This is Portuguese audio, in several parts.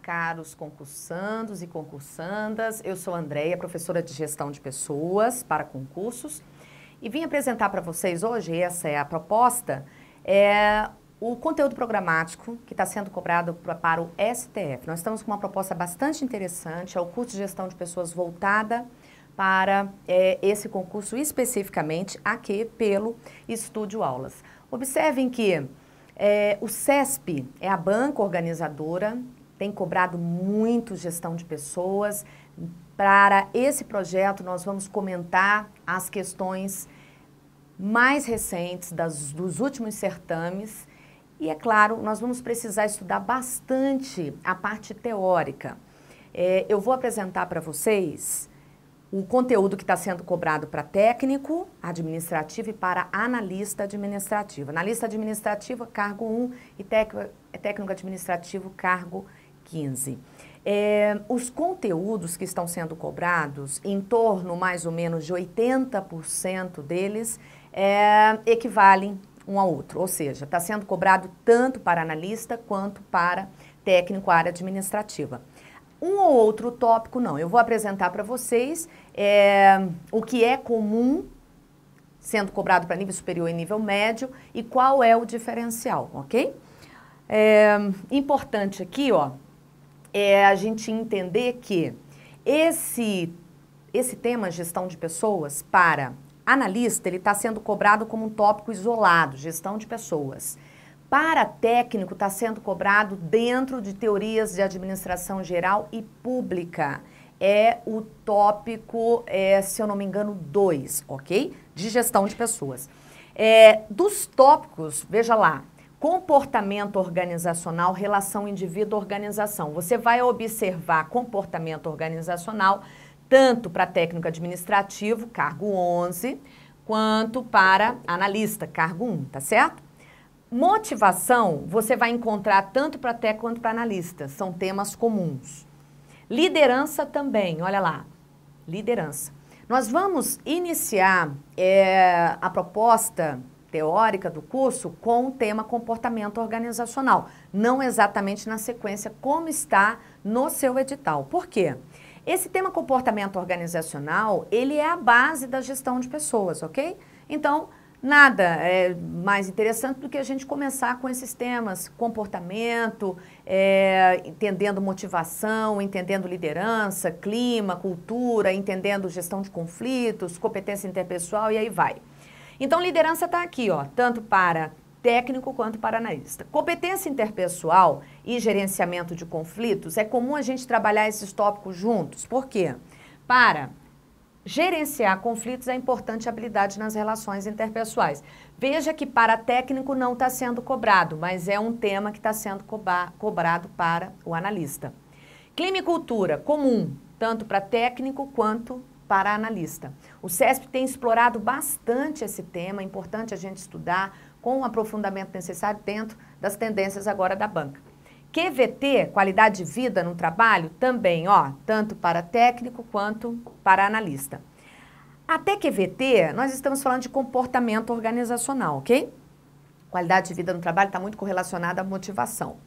caros concursandos e concursandas. Eu sou Andréia, professora de gestão de pessoas para concursos, e vim apresentar para vocês hoje, essa é a proposta, é o conteúdo programático que está sendo cobrado pra, para o STF. Nós estamos com uma proposta bastante interessante, é o curso de gestão de pessoas voltada para é, esse concurso especificamente aqui pelo Estúdio Aulas. Observem que é, o CESP é a banca organizadora tem cobrado muito gestão de pessoas. Para esse projeto, nós vamos comentar as questões mais recentes das, dos últimos certames. E, é claro, nós vamos precisar estudar bastante a parte teórica. É, eu vou apresentar para vocês o conteúdo que está sendo cobrado para técnico administrativo e para analista administrativo. Analista administrativo, cargo 1 e é técnico administrativo, cargo 2. 15. É, eh, os conteúdos que estão sendo cobrados, em torno mais ou menos de 80% deles, é, equivalem um ao outro. Ou seja, está sendo cobrado tanto para analista quanto para técnico área administrativa. Um ou outro tópico, não. Eu vou apresentar para vocês é, o que é comum sendo cobrado para nível superior e nível médio e qual é o diferencial, ok? É, importante aqui, ó, é a gente entender que esse, esse tema gestão de pessoas para analista, ele está sendo cobrado como um tópico isolado, gestão de pessoas. Para técnico, está sendo cobrado dentro de teorias de administração geral e pública. É o tópico, é, se eu não me engano, 2, ok? De gestão de pessoas. É, dos tópicos, veja lá, Comportamento organizacional, relação indivíduo-organização. Você vai observar comportamento organizacional tanto para técnico administrativo, cargo 11, quanto para analista, cargo 1, tá certo? Motivação você vai encontrar tanto para técnico quanto para analista, são temas comuns. Liderança também, olha lá, liderança. Nós vamos iniciar é, a proposta teórica do curso com o tema comportamento organizacional, não exatamente na sequência como está no seu edital. Por quê? Esse tema comportamento organizacional, ele é a base da gestão de pessoas, ok? Então, nada é mais interessante do que a gente começar com esses temas, comportamento, é, entendendo motivação, entendendo liderança, clima, cultura, entendendo gestão de conflitos, competência interpessoal e aí vai. Então, liderança está aqui, ó, tanto para técnico quanto para analista. Competência interpessoal e gerenciamento de conflitos, é comum a gente trabalhar esses tópicos juntos. Por quê? Para gerenciar conflitos é importante habilidade nas relações interpessoais. Veja que para técnico não está sendo cobrado, mas é um tema que está sendo cobrado para o analista. Clima e cultura, comum, tanto para técnico quanto para analista. O CESP tem explorado bastante esse tema, é importante a gente estudar com o aprofundamento necessário dentro das tendências agora da banca. QVT, qualidade de vida no trabalho, também, ó, tanto para técnico quanto para analista. Até QVT, nós estamos falando de comportamento organizacional, ok? Qualidade de vida no trabalho está muito correlacionada à motivação.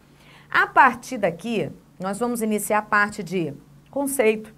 A partir daqui, nós vamos iniciar a parte de conceito,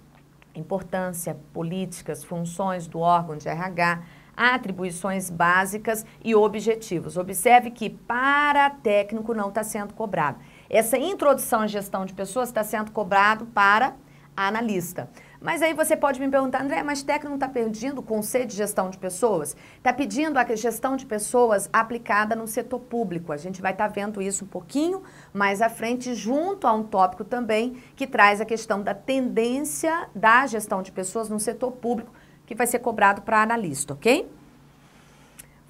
importância, políticas, funções do órgão de RH, atribuições básicas e objetivos. Observe que para técnico não está sendo cobrado. Essa introdução à gestão de pessoas está sendo cobrado para analista. Mas aí você pode me perguntar, André, mas técnico não está pedindo o conceito de gestão de pessoas? Está pedindo a gestão de pessoas aplicada no setor público. A gente vai estar tá vendo isso um pouquinho mais à frente, junto a um tópico também que traz a questão da tendência da gestão de pessoas no setor público, que vai ser cobrado para analista, ok?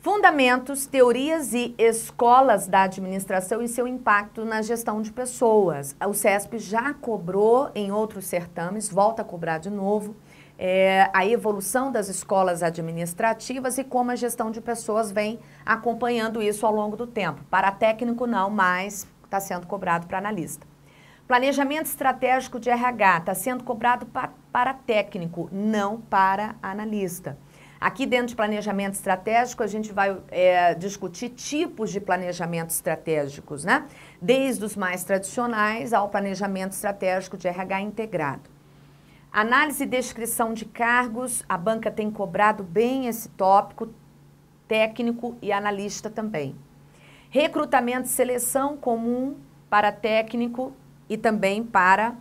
Fundamentos, teorias e escolas da administração e seu impacto na gestão de pessoas. O CESP já cobrou em outros certames, volta a cobrar de novo. É, a evolução das escolas administrativas e como a gestão de pessoas vem acompanhando isso ao longo do tempo. Para técnico, não, mas está sendo cobrado para analista. Planejamento estratégico de RH está sendo cobrado para técnico, não para analista. Aqui dentro de planejamento estratégico, a gente vai é, discutir tipos de planejamento estratégicos, né? Desde os mais tradicionais ao planejamento estratégico de RH integrado. Análise e descrição de cargos, a banca tem cobrado bem esse tópico, técnico e analista também. Recrutamento e seleção comum para técnico e também para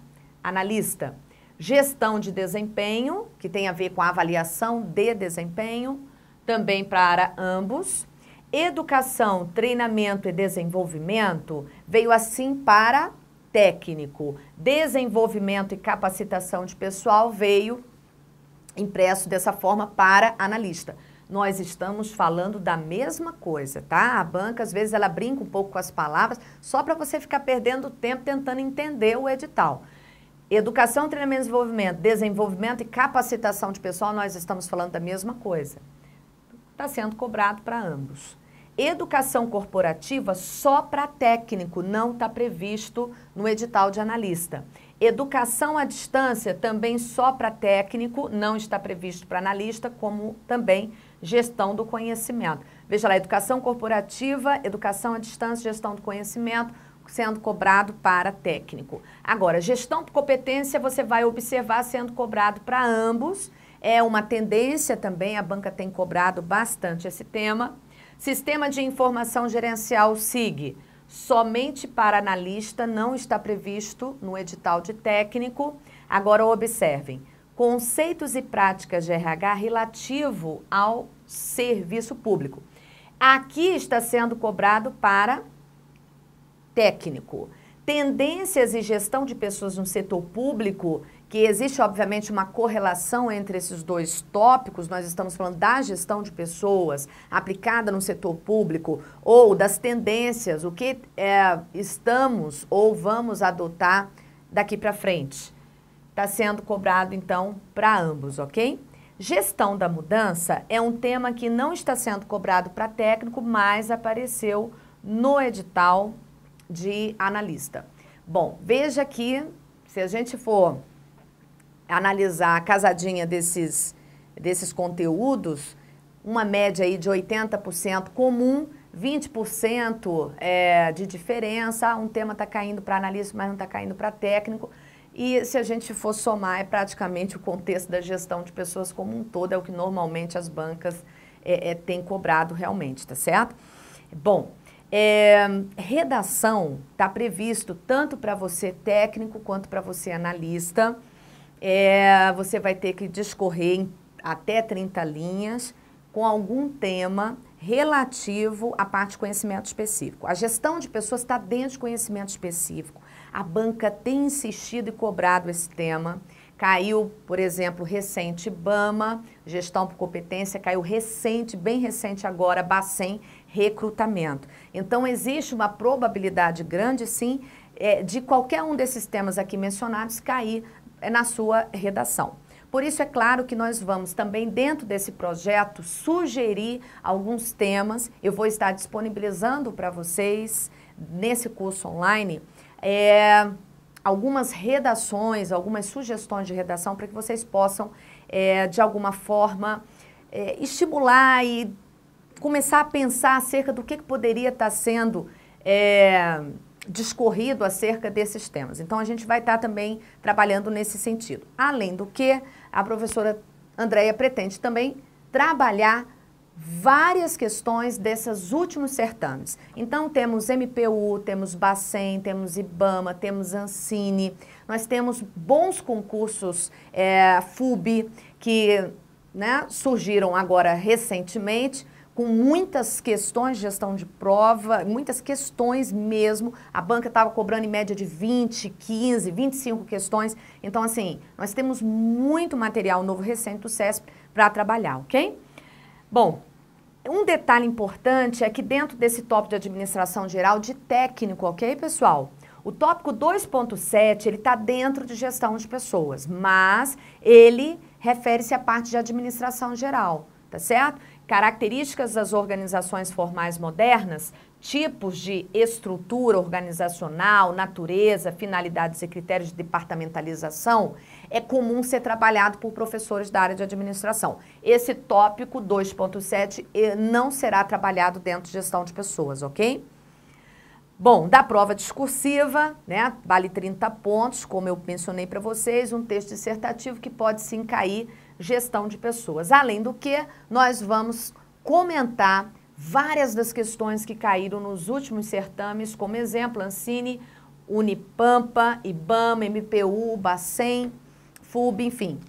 analista gestão de desempenho, que tem a ver com a avaliação de desempenho, também para ambos. Educação, treinamento e desenvolvimento veio assim para técnico. Desenvolvimento e capacitação de pessoal veio impresso dessa forma para analista. Nós estamos falando da mesma coisa, tá? A banca, às vezes, ela brinca um pouco com as palavras, só para você ficar perdendo tempo tentando entender o edital. Educação, treinamento e desenvolvimento, desenvolvimento e capacitação de pessoal, nós estamos falando da mesma coisa. Está sendo cobrado para ambos. Educação corporativa só para técnico, não está previsto no edital de analista. Educação à distância também só para técnico, não está previsto para analista, como também gestão do conhecimento. Veja lá, educação corporativa, educação à distância, gestão do conhecimento sendo cobrado para técnico. Agora, gestão por competência você vai observar sendo cobrado para ambos. É uma tendência também, a banca tem cobrado bastante esse tema. Sistema de Informação Gerencial SIG, somente para analista, não está previsto no edital de técnico. Agora observem, conceitos e práticas de RH relativo ao serviço público. Aqui está sendo cobrado para técnico. Tendências e gestão de pessoas no setor público, que existe obviamente uma correlação entre esses dois tópicos, nós estamos falando da gestão de pessoas aplicada no setor público ou das tendências, o que é, estamos ou vamos adotar daqui para frente. Está sendo cobrado então para ambos, ok? Gestão da mudança é um tema que não está sendo cobrado para técnico, mas apareceu no edital de analista. Bom, veja aqui se a gente for analisar a casadinha desses, desses conteúdos, uma média aí de 80% comum, 20% é, de diferença, um tema está caindo para analista, mas não está caindo para técnico. E se a gente for somar, é praticamente o contexto da gestão de pessoas como um todo, é o que normalmente as bancas é, é têm cobrado realmente, tá certo? Bom, é, redação está previsto tanto para você técnico quanto para você analista. É, você vai ter que discorrer em até 30 linhas com algum tema relativo à parte de conhecimento específico. A gestão de pessoas está dentro de conhecimento específico. A banca tem insistido e cobrado esse tema. Caiu, por exemplo, recente Bama, gestão por competência, caiu recente, bem recente agora, Bacen, recrutamento. Então, existe uma probabilidade grande, sim, é, de qualquer um desses temas aqui mencionados cair é, na sua redação. Por isso, é claro que nós vamos também, dentro desse projeto, sugerir alguns temas. Eu vou estar disponibilizando para vocês, nesse curso online, é, algumas redações, algumas sugestões de redação para que vocês possam, é, de alguma forma, é, estimular e começar a pensar acerca do que, que poderia estar tá sendo é, discorrido acerca desses temas. Então, a gente vai estar tá também trabalhando nesse sentido. Além do que, a professora Andréia pretende também trabalhar várias questões desses últimos certames. Então, temos MPU, temos Bacen, temos IBAMA, temos Ancine, nós temos bons concursos é, FUB que né, surgiram agora recentemente, com muitas questões de gestão de prova, muitas questões mesmo. A banca estava cobrando em média de 20, 15, 25 questões. Então, assim, nós temos muito material novo recente do CESP para trabalhar, ok? Bom, um detalhe importante é que dentro desse tópico de administração geral de técnico, ok, pessoal? O tópico 2.7, ele está dentro de gestão de pessoas, mas ele refere-se à parte de administração geral, tá certo? Características das organizações formais modernas, tipos de estrutura organizacional, natureza, finalidades e critérios de departamentalização, é comum ser trabalhado por professores da área de administração. Esse tópico 2.7 eh, não será trabalhado dentro de gestão de pessoas, ok? Bom, da prova discursiva, né, vale 30 pontos, como eu mencionei para vocês, um texto dissertativo que pode sim cair gestão de pessoas. Além do que, nós vamos comentar várias das questões que caíram nos últimos certames, como exemplo, Ancine, Unipampa, IBAMA, MPU, Bacen, FUB, enfim.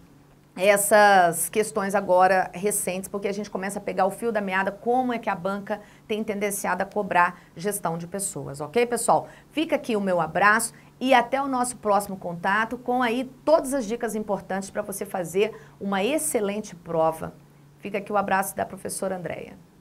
Essas questões agora recentes, porque a gente começa a pegar o fio da meada, como é que a banca tem tendenciado a cobrar gestão de pessoas, ok, pessoal? Fica aqui o meu abraço e até o nosso próximo contato com aí todas as dicas importantes para você fazer uma excelente prova. Fica aqui o abraço da professora Andréia.